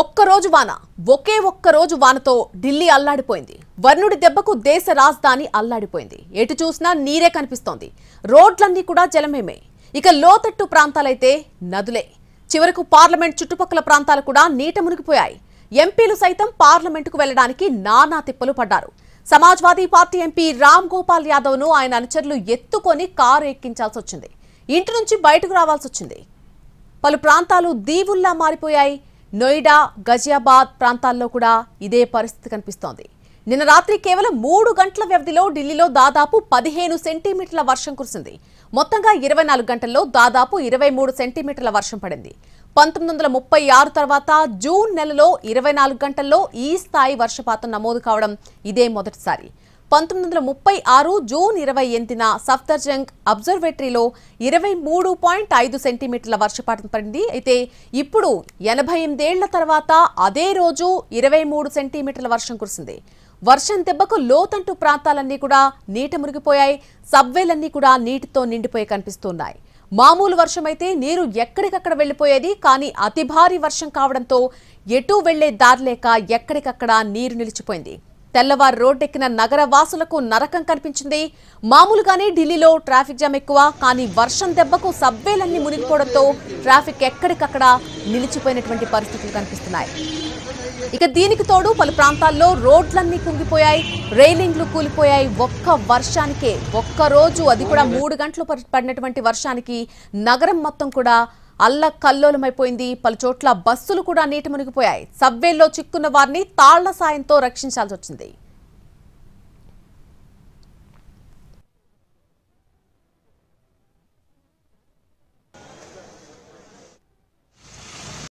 ఒక్కరోజు వాన ఒకే ఒక్కరోజు వానతో ఢిల్లీ అల్లాడిపోయింది వర్ణుడి దెబ్బకు దేశ రాజధాని అల్లాడిపోయింది ఎటు చూసినా నీరే కనిపిస్తోంది రోడ్లన్నీ కూడా జలమేమే ఇక లోతట్టు ప్రాంతాలైతే నదులే చివరకు పార్లమెంట్ చుట్టుపక్కల ప్రాంతాలు కూడా నీట మునిగిపోయాయి ఎంపీలు సైతం పార్లమెంటుకు వెళ్లడానికి నానా తిప్పలు పడ్డారు సమాజ్వాదీ పార్టీ ఎంపీ రామ్ గోపాల్ యాదవ్ను ఆయన అనుచరులు ఎత్తుకొని కారు ఎక్కించాల్సి వచ్చింది ఇంటి నుంచి బయటకు రావాల్సి వచ్చింది పలు ప్రాంతాలు దీవుల్లా మారిపోయాయి నోయిడా గజియాబాద్ ప్రాంతాల్లో కూడా ఇదే పరిస్థితి కనిపిస్తోంది నిన్న రాత్రి కేవలం మూడు గంటల వ్యవధిలో ఢిల్లీలో దాదాపు పదిహేను సెంటీమీటర్ల వర్షం కురిసింది మొత్తంగా ఇరవై నాలుగు గంటల్లో దాదాపు ఇరవై మూడు సెంటీమీటర్ల వర్షం పడింది పంతొమ్మిది వందల ముప్పై ఆరు తర్వాత జూన్ నెలలో ఇరవై నాలుగు గంటల్లో ఈ స్థాయి వర్షపాతం నమోదు కావడం ఇదే మొదటిసారి పంతొమ్మిది వందల ముప్పై ఆరు జూన్ ఇరవై ఎనిమిదిన సఫ్దర్జంగ్ అబ్జర్వేటరీలో ఇరవై మూడు పాయింట్ ఐదు సెంటీమీటర్ల వర్షపాతం పడింది అయితే ఇప్పుడు ఎనభై ఎనిమిదేళ్ల తర్వాత అదే రోజు ఇరవై మూడు సెంటీమీటర్ల వర్షం కురిసింది వర్షం దెబ్బకు లోతంటు ప్రాంతాలన్నీ కూడా నీట మురిగిపోయాయి సబ్వేలన్నీ కూడా నీటితో నిండిపోయి కనిపిస్తున్నాయి మామూలు వర్షం అయితే నీరు ఎక్కడికక్కడ వెళ్ళిపోయేది కానీ అతి భారీ వర్షం కావడంతో ఎటు వెళ్లే దారి లేక ఎక్కడికక్కడ నీరు నిలిచిపోయింది తెల్లవారు రోడ్డెక్కిన నగర వాసులకు నరకం కనిపించింది మామూలుగానే ఢిల్లీలో ట్రాఫిక్ జామ్ ఎక్కువ కానీ వర్షం దెబ్బకు సబ్వేలన్నీ మునిగిపోవడంతో ట్రాఫిక్ ఎక్కడికక్కడ నిలిచిపోయినటువంటి పరిస్థితులు కనిపిస్తున్నాయి ఇక దీనికి తోడు పలు ప్రాంతాల్లో రోడ్లన్నీ కుంగిపోయాయి రైలింగ్లు కూలిపోయాయి ఒక్క వర్షానికే ఒక్క రోజు అది కూడా మూడు గంటలు పడినటువంటి వర్షానికి నగరం మొత్తం కూడా అల్ల కల్లోలమైపోయింది పలుచోట్ల బస్సులు కూడా నీటి మునిగిపోయాయి సబ్వేల్లో చిక్కున్న వారిని తాళ్ల సాయంతో రక్షించాల్సి వచ్చింది